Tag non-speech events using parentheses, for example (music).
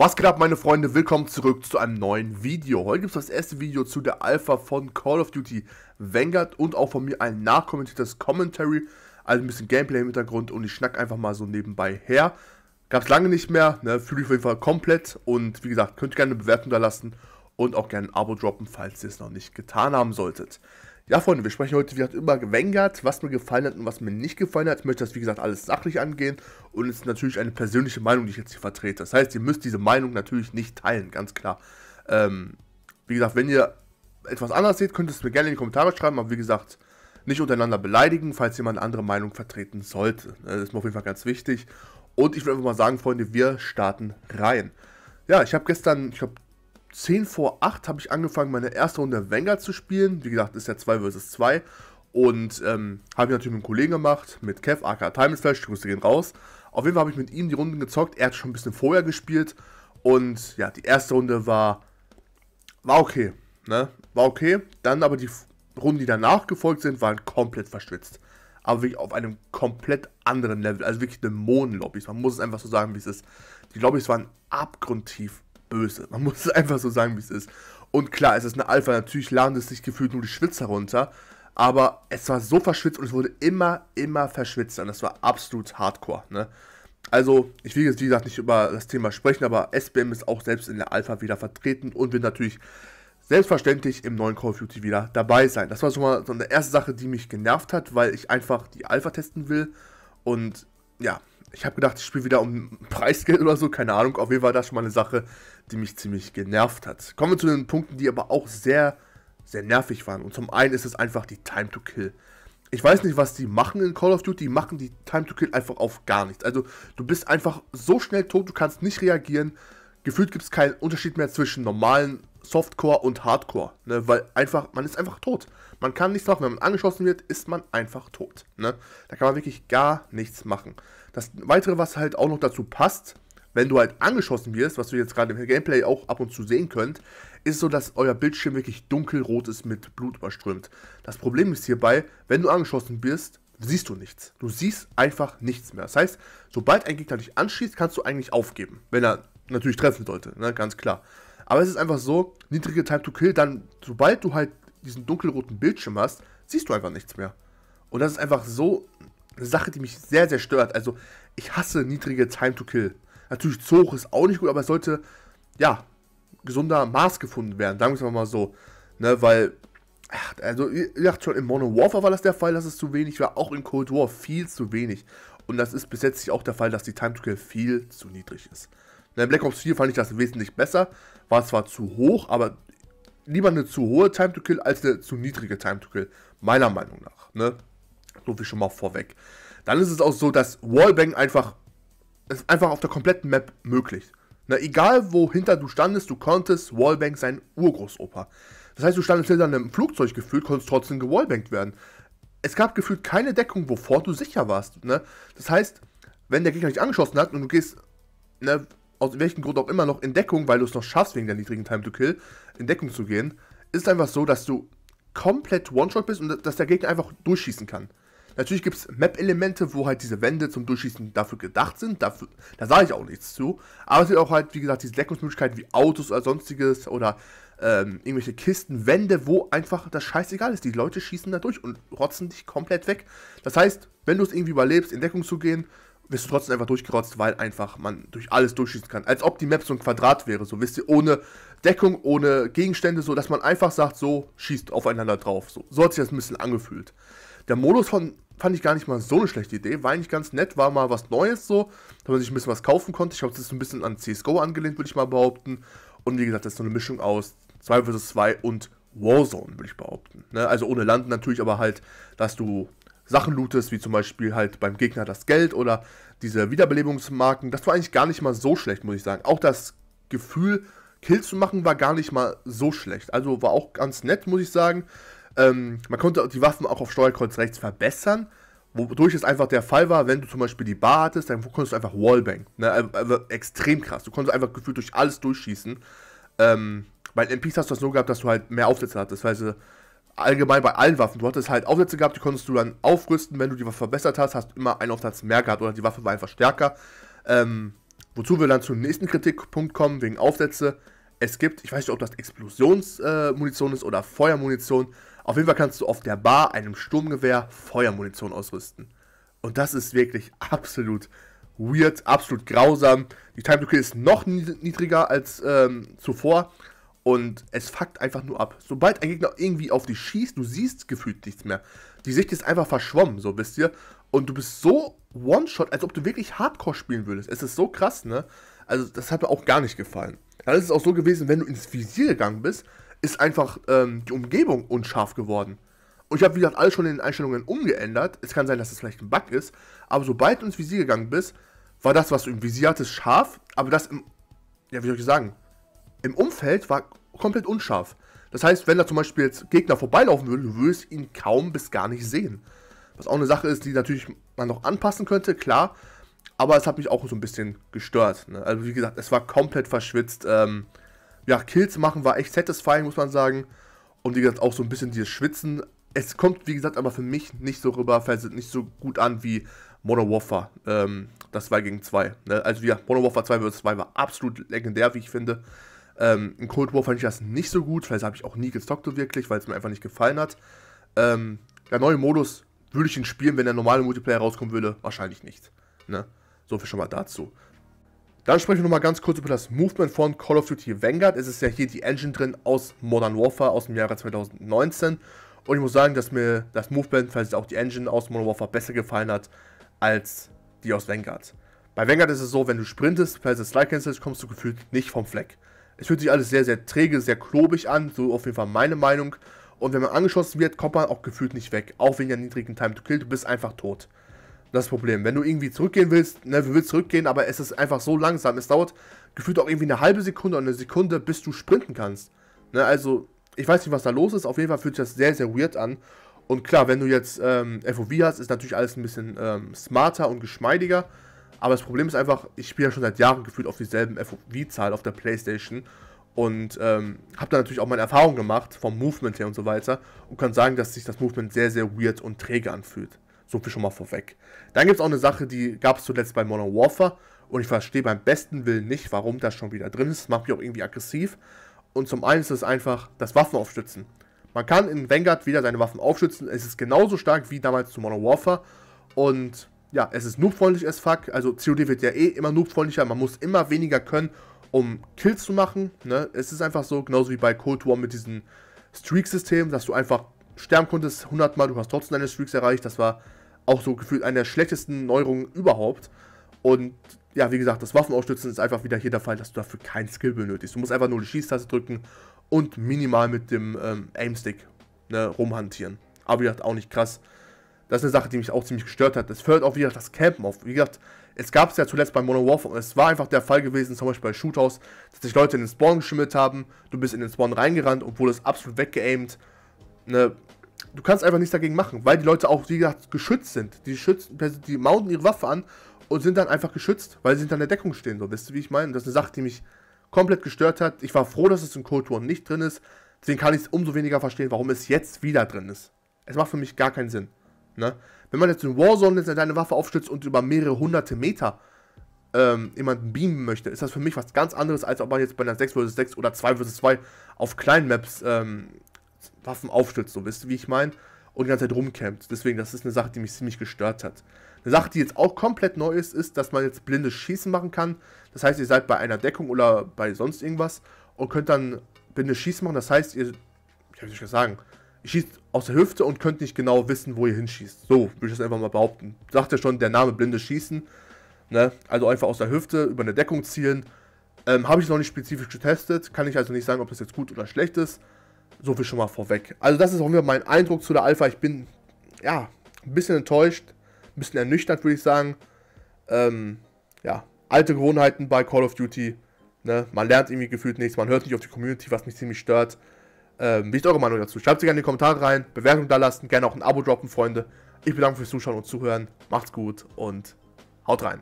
Was geht ab meine Freunde, willkommen zurück zu einem neuen Video. Heute gibt es das erste Video zu der Alpha von Call of Duty Vanguard und auch von mir ein nachkommentiertes Commentary, also ein bisschen Gameplay im Hintergrund und ich schnack einfach mal so nebenbei her. Gab es lange nicht mehr, ne? fühle ich auf jeden Fall komplett und wie gesagt, könnt ihr gerne eine Bewertung da lassen und auch gerne ein Abo droppen, falls ihr es noch nicht getan haben solltet. Ja, Freunde, wir sprechen heute, wie gesagt, über Vanguard, was mir gefallen hat und was mir nicht gefallen hat. Ich möchte das, wie gesagt, alles sachlich angehen und es ist natürlich eine persönliche Meinung, die ich jetzt hier vertrete. Das heißt, ihr müsst diese Meinung natürlich nicht teilen, ganz klar. Ähm, wie gesagt, wenn ihr etwas anders seht, könnt ihr es mir gerne in die Kommentare schreiben, aber wie gesagt, nicht untereinander beleidigen, falls jemand eine andere Meinung vertreten sollte. Das ist mir auf jeden Fall ganz wichtig. Und ich würde einfach mal sagen, Freunde, wir starten rein. Ja, ich habe gestern, ich glaube, 10 vor 8 habe ich angefangen, meine erste Runde Wenger zu spielen. Wie gesagt, ist ja 2 vs 2. Und ähm, habe ich natürlich mit einem Kollegen gemacht, mit Kev, aka Time Flash, Grüße gehen raus. Auf jeden Fall habe ich mit ihm die Runden gezockt. Er hat schon ein bisschen vorher gespielt. Und ja, die erste Runde war, war okay. Ne? War okay. Dann aber die Runden, die danach gefolgt sind, waren komplett verschwitzt. Aber wirklich auf einem komplett anderen Level. Also wirklich Dämonen-Lobbys. Man muss es einfach so sagen, wie es ist. Die Lobbys waren abgrundtief böse. Man muss es einfach so sagen, wie es ist. Und klar, es ist eine Alpha, natürlich laden es sich gefühlt nur die Schwitzer runter. Aber es war so verschwitzt und es wurde immer, immer verschwitzt. Und das war absolut hardcore, ne? Also, ich will jetzt, wie gesagt, nicht über das Thema sprechen, aber SBM ist auch selbst in der Alpha wieder vertreten und wird natürlich selbstverständlich im neuen Call of Duty wieder dabei sein. Das war schon mal so eine erste Sache, die mich genervt hat, weil ich einfach die Alpha testen will. Und ja, ich habe gedacht, ich spiele wieder um (laughs) Preisgeld oder so, keine Ahnung. Auf jeden Fall war das schon mal eine Sache, die mich ziemlich genervt hat. Kommen wir zu den Punkten, die aber auch sehr, sehr nervig waren. Und zum einen ist es einfach die Time to Kill. Ich weiß nicht, was die machen in Call of Duty. Die machen die Time to Kill einfach auf gar nichts. Also du bist einfach so schnell tot, du kannst nicht reagieren. Gefühlt gibt es keinen Unterschied mehr zwischen normalen Softcore und Hardcore, ne? weil einfach, man ist einfach tot. Man kann nichts machen. Wenn man angeschossen wird, ist man einfach tot. Ne? Da kann man wirklich gar nichts machen. Das Weitere, was halt auch noch dazu passt, wenn du halt angeschossen wirst, was du jetzt gerade im Gameplay auch ab und zu sehen könnt, ist so, dass euer Bildschirm wirklich dunkelrot ist mit Blut überströmt. Das Problem ist hierbei, wenn du angeschossen wirst, siehst du nichts. Du siehst einfach nichts mehr. Das heißt, sobald ein Gegner dich anschießt, kannst du eigentlich aufgeben. Wenn er natürlich treffen sollte, ne? ganz klar. Aber es ist einfach so, niedrige Time to Kill, dann, sobald du halt diesen dunkelroten Bildschirm hast, siehst du einfach nichts mehr. Und das ist einfach so eine Sache, die mich sehr, sehr stört. Also, ich hasse niedrige Time to Kill. Natürlich zu hoch ist auch nicht gut, aber es sollte, ja, gesunder Maß gefunden werden, sagen wir es mal so. Ne, weil, also, ihr sagt schon, in Modern Warfare war das der Fall, dass es zu wenig war, auch in Cold War viel zu wenig. Und das ist bis jetzt auch der Fall, dass die Time to Kill viel zu niedrig ist. In ne, Black Ops 4 fand ich das wesentlich besser, war zwar zu hoch, aber lieber eine zu hohe Time to Kill als eine zu niedrige Time to Kill, meiner Meinung nach. Ne? So viel schon mal vorweg. Dann ist es auch so, dass Wallbang einfach ist einfach auf der kompletten Map möglich. Na, egal wohinter du standest, du konntest Wallbank sein Urgroßopa. Das heißt, du standest hinter einem Flugzeug gefühlt, konntest trotzdem gewallbankt werden. Es gab gefühlt keine Deckung, wovor du sicher warst. Ne? Das heißt, wenn der Gegner dich angeschossen hat und du gehst, ne, aus welchem Grund auch immer noch in Deckung, weil du es noch schaffst, wegen der niedrigen Time to Kill, in Deckung zu gehen, ist einfach so, dass du komplett One-Shot bist und dass der Gegner einfach durchschießen kann. Natürlich gibt es Map-Elemente, wo halt diese Wände zum Durchschießen dafür gedacht sind. Dafür, da sage ich auch nichts zu. Aber es gibt auch halt, wie gesagt, diese Deckungsmöglichkeiten wie Autos oder sonstiges oder ähm, irgendwelche Kisten, Wände, wo einfach das scheißegal ist. Die Leute schießen da durch und rotzen dich komplett weg. Das heißt, wenn du es irgendwie überlebst, in Deckung zu gehen, wirst du trotzdem einfach durchgerotzt, weil einfach man durch alles durchschießen kann. Als ob die Map so ein Quadrat wäre, so wisst ihr, ohne Deckung, ohne Gegenstände, so dass man einfach sagt, so schießt aufeinander drauf. So, so hat sich das ein bisschen angefühlt. Der Modus von, fand ich gar nicht mal so eine schlechte Idee. War eigentlich ganz nett, war mal was Neues so, dass man sich ein bisschen was kaufen konnte. Ich glaube, das ist ein bisschen an CSGO angelehnt, würde ich mal behaupten. Und wie gesagt, das ist so eine Mischung aus 2 vs 2 und Warzone, würde ich behaupten. Ne? Also ohne Landen natürlich, aber halt, dass du Sachen lootest, wie zum Beispiel halt beim Gegner das Geld oder diese Wiederbelebungsmarken. Das war eigentlich gar nicht mal so schlecht, muss ich sagen. Auch das Gefühl, Kills zu machen, war gar nicht mal so schlecht. Also war auch ganz nett, muss ich sagen. Ähm, man konnte die Waffen auch auf Steuerkreuz rechts verbessern, wodurch es einfach der Fall war, wenn du zum Beispiel die Bar hattest, dann konntest du einfach Wallbang. Ne? Also, also extrem krass. Du konntest einfach gefühlt durch alles durchschießen. Ähm, bei MPs hast du das nur gehabt, dass du halt mehr Aufsätze hattest. Das heißt, allgemein bei allen Waffen. Du hattest halt Aufsätze gehabt, die konntest du dann aufrüsten. Wenn du die Waffe verbessert hast, hast du immer einen Aufsatz mehr gehabt oder die Waffe war einfach stärker. Ähm, wozu wir dann zum nächsten Kritikpunkt kommen, wegen Aufsätze. Es gibt, ich weiß nicht, ob das Explosionsmunition äh, ist oder Feuermunition. Auf jeden Fall kannst du auf der Bar einem Sturmgewehr Feuermunition ausrüsten. Und das ist wirklich absolut weird, absolut grausam. Die Time to Kill ist noch niedriger als ähm, zuvor. Und es fuckt einfach nur ab. Sobald ein Gegner irgendwie auf dich schießt, du siehst gefühlt nichts mehr. Die Sicht ist einfach verschwommen, so wisst ihr. Und du bist so One-Shot, als ob du wirklich Hardcore spielen würdest. Es ist so krass, ne? Also, das hat mir auch gar nicht gefallen. Dann ist es auch so gewesen, wenn du ins Visier gegangen bist, ist einfach ähm, die Umgebung unscharf geworden. Und ich habe, wie gesagt, alles schon in den Einstellungen umgeändert. Es kann sein, dass es das vielleicht ein Bug ist, aber sobald du ins Visier gegangen bist, war das, was du im Visier hattest, scharf, aber das im, ja, wie soll ich sagen, im Umfeld war komplett unscharf. Das heißt, wenn da zum Beispiel jetzt Gegner vorbeilaufen würden, du würdest ihn kaum bis gar nicht sehen. Was auch eine Sache ist, die natürlich man noch anpassen könnte, klar. Aber es hat mich auch so ein bisschen gestört. Ne? Also wie gesagt, es war komplett verschwitzt. Ähm, ja, Kills machen war echt satisfying, muss man sagen. Und wie gesagt, auch so ein bisschen dieses Schwitzen. Es kommt, wie gesagt, aber für mich nicht so rüber, fällt es nicht so gut an wie Modern Warfare, ähm, das 2 gegen 2. Ne? Also ja, Modern Warfare 2 vs 2 war absolut legendär, wie ich finde. Ähm, in Cold War fand ich das nicht so gut, vielleicht habe ich auch nie gestockt so wirklich, weil es mir einfach nicht gefallen hat. Ähm, der neue Modus würde ich ihn spielen, wenn der normale Multiplayer rauskommen würde, wahrscheinlich nicht. Ne? So viel schon mal dazu. Dann sprechen wir nochmal ganz kurz über das Movement von Call of Duty Vanguard. Es ist ja hier die Engine drin aus Modern Warfare aus dem Jahre 2019. Und ich muss sagen, dass mir das Movement, falls auch die Engine aus Modern Warfare besser gefallen hat, als die aus Vanguard. Bei Vanguard ist es so, wenn du sprintest, falls du Slide cancelst, kommst du gefühlt nicht vom Fleck. Es fühlt sich alles sehr, sehr träge, sehr klobig an, so auf jeden Fall meine Meinung. Und wenn man angeschossen wird, kommt man auch gefühlt nicht weg. Auch wegen der niedrigen Time to Kill, du bist einfach tot. Das Problem. Wenn du irgendwie zurückgehen willst, ne, du willst zurückgehen, aber es ist einfach so langsam. Es dauert gefühlt auch irgendwie eine halbe Sekunde oder eine Sekunde, bis du sprinten kannst. Ne, also, ich weiß nicht, was da los ist. Auf jeden Fall fühlt sich das sehr, sehr weird an. Und klar, wenn du jetzt ähm, FOV hast, ist natürlich alles ein bisschen ähm, smarter und geschmeidiger. Aber das Problem ist einfach, ich spiele ja schon seit Jahren gefühlt auf dieselben FOV-Zahl auf der Playstation. Und ähm, habe da natürlich auch meine Erfahrung gemacht vom Movement her und so weiter. Und kann sagen, dass sich das Movement sehr, sehr weird und träge anfühlt. So viel schon mal vorweg. Dann gibt es auch eine Sache, die gab es zuletzt bei Modern Warfare. Und ich verstehe beim besten Willen nicht, warum das schon wieder drin ist. Das macht mich auch irgendwie aggressiv. Und zum einen ist es einfach das Waffenaufstützen. Man kann in Vanguard wieder seine Waffen aufschützen. Es ist genauso stark wie damals zu Modern Warfare. Und ja, es ist noobfreundlich as fuck. Also COD wird ja eh immer noobfreundlicher. Man muss immer weniger können, um Kills zu machen. Ne? Es ist einfach so, genauso wie bei Cold War mit diesem Streak-System, dass du einfach sterben konntest 100 Mal, du hast trotzdem deine Streaks erreicht. Das war auch so gefühlt eine der schlechtesten Neuerungen überhaupt. Und ja, wie gesagt, das Waffenausstützen ist einfach wieder hier der Fall, dass du dafür kein Skill benötigst. Du musst einfach nur die Schießtaste drücken und minimal mit dem ähm, Aimstick ne, rumhantieren. Aber wie gesagt, auch nicht krass. Das ist eine Sache, die mich auch ziemlich gestört hat. Es fördert auch wieder das Campen auf. Wie gesagt, es gab es ja zuletzt bei Modern Warfare und es war einfach der Fall gewesen, zum Beispiel bei Shoothouse, dass sich Leute in den Spawn geschimmelt haben, du bist in den Spawn reingerannt und wurdest absolut weggeaimt. Ne, du kannst einfach nichts dagegen machen, weil die Leute auch, wie gesagt, geschützt sind. Die, schützen, die mounten ihre Waffe an und sind dann einfach geschützt, weil sie hinter der Deckung stehen. So, wisst ihr, wie ich meine? Das ist eine Sache, die mich komplett gestört hat. Ich war froh, dass es in Cold War nicht drin ist. Deswegen kann ich es umso weniger verstehen, warum es jetzt wieder drin ist. Es macht für mich gar keinen Sinn. Ne? Wenn man jetzt in Warzone jetzt deine Waffe aufstützt und über mehrere hunderte Meter ähm, jemanden beamen möchte, ist das für mich was ganz anderes, als ob man jetzt bei einer 6 vs 6 oder 2 vs 2 auf kleinen Maps ähm, Waffen aufstützt, so wisst ihr, wie ich meine? Und die ganze Zeit rumcampt. Deswegen, das ist eine Sache, die mich ziemlich gestört hat. Eine Sache, die jetzt auch komplett neu ist, ist, dass man jetzt blindes Schießen machen kann. Das heißt, ihr seid bei einer Deckung oder bei sonst irgendwas und könnt dann blindes Schießen machen. Das heißt, ihr, ich kann es sagen, ihr schießt aus der Hüfte und könnt nicht genau wissen, wo ihr hinschießt. So, würde ich das einfach mal behaupten. Sagt ja schon der Name blindes Schießen. Ne? Also einfach aus der Hüfte über eine Deckung zielen. Ähm, Habe ich noch nicht spezifisch getestet, kann ich also nicht sagen, ob das jetzt gut oder schlecht ist. So viel schon mal vorweg. Also das ist auch wieder mein Eindruck zu der Alpha. Ich bin, ja, ein bisschen enttäuscht, ein bisschen ernüchtert, würde ich sagen. Ähm, ja, alte Gewohnheiten bei Call of Duty. Ne? Man lernt irgendwie gefühlt nichts, man hört nicht auf die Community, was mich ziemlich stört. Ähm, wie ist eure Meinung dazu? Schreibt sie gerne in die Kommentare rein, Bewertung da lassen, gerne auch ein Abo droppen, Freunde. Ich bedanke mich fürs Zuschauen und Zuhören. Macht's gut und haut rein.